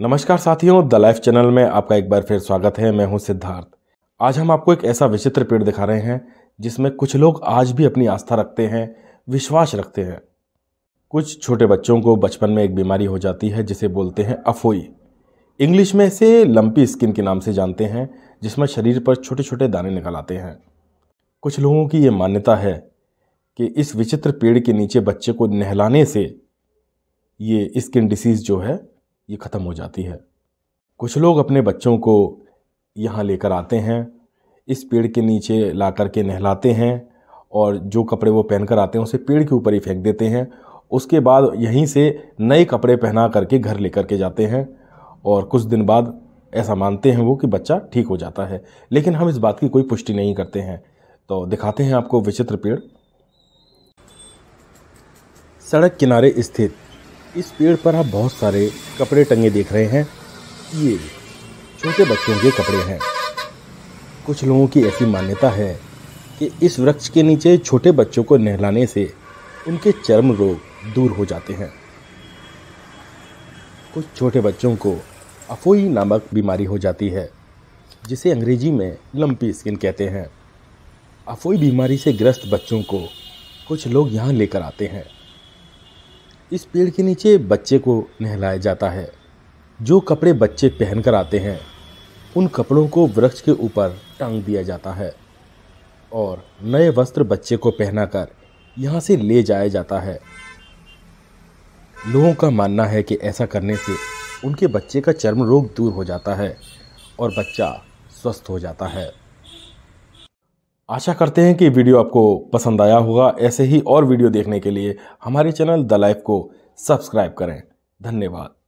नमस्कार साथियों the life channel में आपका एक बार फिर स्वागत है मैं हूं सिद्धार्थ आज हम आपको एक ऐसा विचित्र पेड़ दिखा रहे हैं जिसमें कुछ लोग आज भी अपनी आस्था रखते हैं विश्वास रखते हैं कुछ छोटे बच्चों को बचपन में एक बीमारी हो जाती है जिसे बोलते हैं अफोई इंग्लिश में इसे लंपी स्किन के नाम से जानते हैं जिसमें शरीर पर छोटे छोटे दाने निकल आते हैं कुछ लोगों की ये मान्यता है कि इस विचित्र पेड़ के नीचे बच्चे को नहलाने से ये स्किन डिसीज़ जो है ये ख़त्म हो जाती है कुछ लोग अपने बच्चों को यहाँ लेकर आते हैं इस पेड़ के नीचे ला कर के नहलाते हैं और जो कपड़े वो पहन कर आते हैं उसे पेड़ के ऊपर ही फेंक देते हैं उसके बाद यहीं से नए कपड़े पहना करके घर लेकर के जाते हैं और कुछ दिन बाद ऐसा मानते हैं वो कि बच्चा ठीक हो जाता है लेकिन हम इस बात की कोई पुष्टि नहीं करते हैं तो दिखाते हैं आपको विचित्र पेड़ सड़क किनारे स्थित इस पेड़ पर आप बहुत सारे कपड़े टंगे देख रहे हैं ये छोटे बच्चों के कपड़े हैं कुछ लोगों की ऐसी मान्यता है कि इस वृक्ष के नीचे छोटे बच्चों को नहलाने से उनके चर्म रोग दूर हो जाते हैं कुछ छोटे बच्चों को अफोई नामक बीमारी हो जाती है जिसे अंग्रेजी में लंपी स्किन कहते हैं अफोई बीमारी से ग्रस्त बच्चों को कुछ लोग यहाँ लेकर आते हैं इस पेड़ के नीचे बच्चे को नहलाया जाता है जो कपड़े बच्चे पहन कर आते हैं उन कपड़ों को वृक्ष के ऊपर टांग दिया जाता है और नए वस्त्र बच्चे को पहनाकर यहाँ से ले जाया जाता है लोगों का मानना है कि ऐसा करने से उनके बच्चे का चर्म रोग दूर हो जाता है और बच्चा स्वस्थ हो जाता है आशा करते हैं कि वीडियो आपको पसंद आया होगा ऐसे ही और वीडियो देखने के लिए हमारे चैनल द लाइफ को सब्सक्राइब करें धन्यवाद